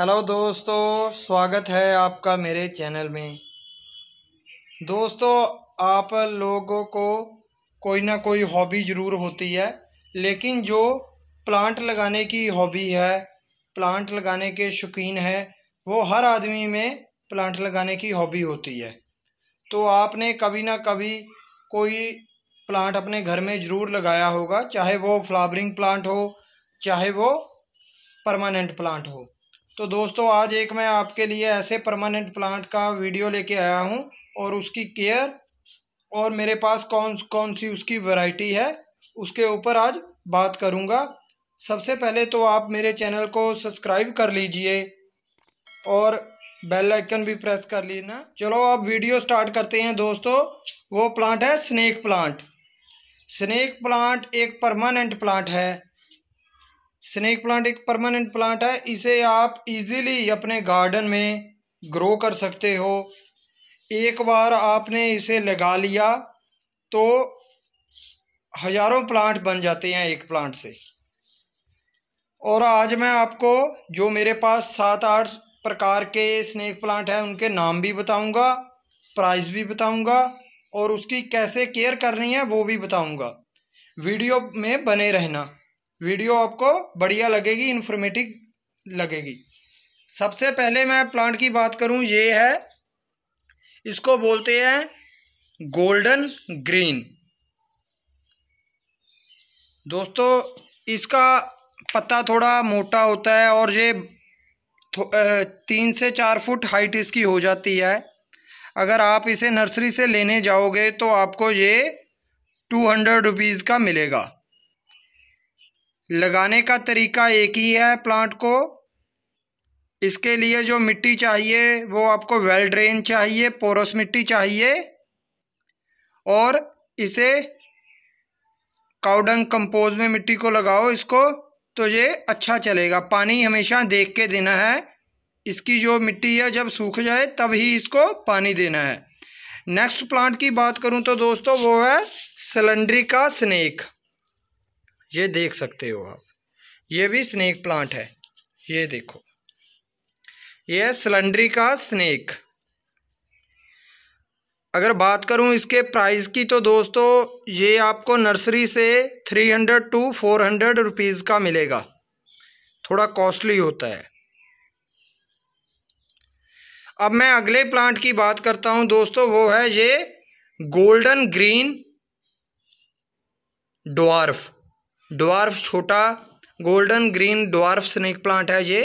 hello दोस्तों स्वागत है आपका मेरे चैनल में दोस्तों आप लोगों को कोई ना कोई हॉबी ज़रूर होती है लेकिन जो प्लांट लगाने की हॉबी है प्लांट लगाने के शौकीन है वो हर आदमी में प्लांट लगाने की हॉबी होती है तो आपने कभी ना कभी कोई प्लांट अपने घर में ज़रूर लगाया होगा चाहे वो फ्लावरिंग प्लांट हो चाहे वो परमानेंट प्लांट हो तो दोस्तों आज एक मैं आपके लिए ऐसे परमानेंट प्लांट का वीडियो लेके आया हूँ और उसकी केयर और मेरे पास कौन कौन सी उसकी वैरायटी है उसके ऊपर आज बात करूँगा सबसे पहले तो आप मेरे चैनल को सब्सक्राइब कर लीजिए और बेल आइकन भी प्रेस कर लेना चलो आप वीडियो स्टार्ट करते हैं दोस्तों वो प्लांट है स्नेक प्लांट स्नेक प्लांट एक परमानेंट प्लांट है स्नेक प्लांट एक परमानेंट प्लांट है इसे आप इजीली अपने गार्डन में ग्रो कर सकते हो एक बार आपने इसे लगा लिया तो हजारों प्लांट बन जाते हैं एक प्लांट से और आज मैं आपको जो मेरे पास सात आठ प्रकार के स्नेक प्लांट हैं उनके नाम भी बताऊंगा प्राइस भी बताऊंगा और उसकी कैसे केयर करनी है वो भी बताऊंगा वीडियो में बने रहना वीडियो आपको बढ़िया लगेगी इन्फॉर्मेटिव लगेगी सबसे पहले मैं प्लांट की बात करूं ये है इसको बोलते हैं गोल्डन ग्रीन दोस्तों इसका पत्ता थोड़ा मोटा होता है और ये तीन से चार फुट हाइट इसकी हो जाती है अगर आप इसे नर्सरी से लेने जाओगे तो आपको ये टू हंड्रेड रुपीज़ का मिलेगा लगाने का तरीका एक ही है प्लांट को इसके लिए जो मिट्टी चाहिए वो आपको वेल ड्रेन चाहिए पोरस मिट्टी चाहिए और इसे काउडंग कंपोज में मिट्टी को लगाओ इसको तो ये अच्छा चलेगा पानी हमेशा देख के देना है इसकी जो मिट्टी है जब सूख जाए तब ही इसको पानी देना है नेक्स्ट प्लांट की बात करूं तो दोस्तों वो है सिलेंड्रिका स्नेक ये देख सकते हो आप ये भी स्नेक प्लांट है ये देखो ये सिलेंड्री का स्नेक अगर बात करूं इसके प्राइस की तो दोस्तों ये आपको नर्सरी से three hundred to four hundred rupees का मिलेगा थोड़ा कॉस्टली होता है अब मैं अगले प्लांट की बात करता हूं दोस्तों वो है ये गोल्डन ग्रीन डॉर्फ ड्वार्फ छोटा golden green dwarf snake plant है ये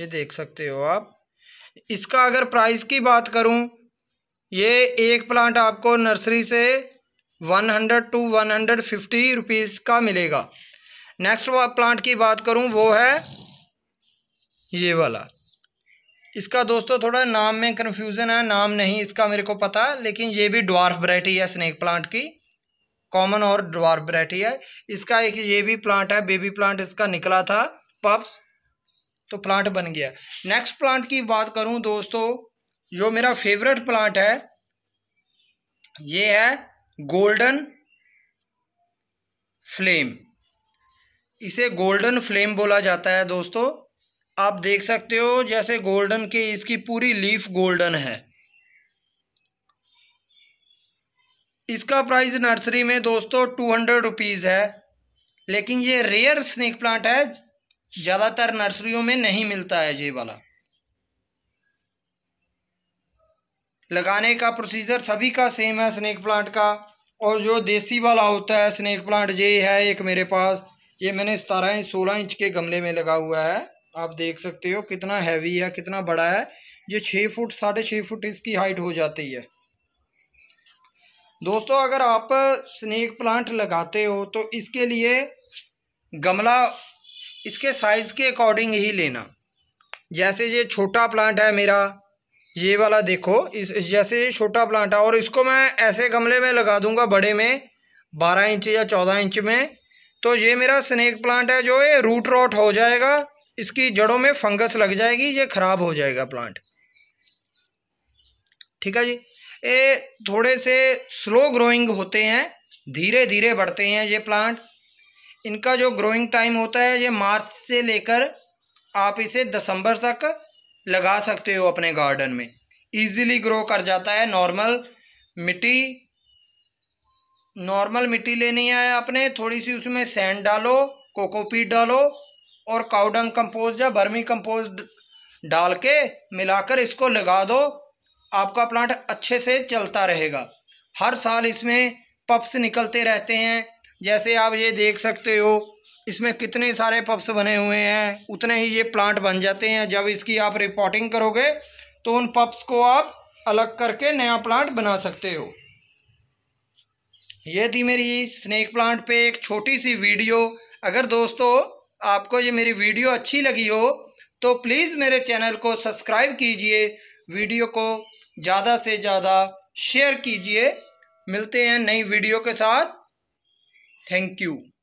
ये देख सकते हो आप इसका अगर प्राइस की बात करूं ये एक प्लांट आपको नर्सरी से one hundred to one hundred fifty rupees का मिलेगा नेक्स्ट प्लांट की बात करूं वो है ये वाला इसका दोस्तों थोड़ा नाम में कन्फ्यूज़न है नाम नहीं इसका मेरे को पता लेकिन ये भी ड्वार्फ वरायटी है स्नैक प्लांट की कॉमन और ड्वार्फ वरायटी है इसका एक ये भी प्लांट है बेबी प्लांट इसका निकला था पप्स तो प्लांट बन गया नेक्स्ट प्लांट की बात करूं दोस्तों जो मेरा फेवरेट प्लांट है ये है गोल्डन फ्लेम इसे गोल्डन फ्लेम बोला जाता है दोस्तों आप देख सकते हो जैसे गोल्डन की इसकी पूरी लीफ गोल्डन है इसका प्राइस नर्सरी में दोस्तों टू हंड्रेड रुपीज़ है लेकिन ये रेयर स्नेक प्लांट है ज़्यादातर नर्सरियों में नहीं मिलता है ये वाला लगाने का प्रोसीजर सभी का सेम है स्नेक प्लांट का और जो देसी वाला होता है स्नेक प्लांट ये है एक मेरे पास ये मैंने सतारह इंच सोलह इंच के गमले में लगा हुआ है आप देख सकते हो कितना हैवी है कितना बड़ा है ये छः फुट साढ़े छः फुट इसकी हाइट हो जाती है दोस्तों अगर आप स्नेक प्लांट लगाते हो तो इसके लिए गमला इसके साइज़ के अकॉर्डिंग ही लेना जैसे ये छोटा प्लांट है मेरा ये वाला देखो इस जैसे ये छोटा प्लांट है और इसको मैं ऐसे गमले में लगा दूंगा बड़े में बारह इंच या चौदह इंच में तो ये मेरा स्नेक प्लांट है जो ये रूट रॉट हो जाएगा इसकी जड़ों में फंगस लग जाएगी ये ख़राब हो जाएगा प्लांट ठीक है जी ये थोड़े से स्लो ग्रोइंग होते हैं धीरे धीरे बढ़ते हैं ये प्लांट इनका जो ग्रोइंग टाइम होता है ये मार्च से लेकर आप इसे दिसंबर तक लगा सकते हो अपने गार्डन में इजीली ग्रो कर जाता है नॉर्मल मिट्टी नॉर्मल मिट्टी लेनी है आपने थोड़ी सी उसमें सैंड डालो कोकोपीट डालो और काउडंग कंपोस्ट या बर्मी कंपोस्ट डाल के मिलाकर इसको लगा दो आपका प्लांट अच्छे से चलता रहेगा हर साल इसमें पप्स निकलते रहते हैं जैसे आप ये देख सकते हो इसमें कितने सारे पप्स बने हुए हैं उतने ही ये प्लांट बन जाते हैं जब इसकी आप रिपोर्टिंग करोगे तो उन पप्स को आप अलग करके नया प्लांट बना सकते हो ये थी मेरी स्नेक प्लांट पे एक छोटी सी वीडियो अगर दोस्तों आपको ये मेरी वीडियो अच्छी लगी हो तो प्लीज़ मेरे चैनल को सब्सक्राइब कीजिए वीडियो को ज़्यादा से ज़्यादा शेयर कीजिए मिलते हैं नई वीडियो के साथ थैंक यू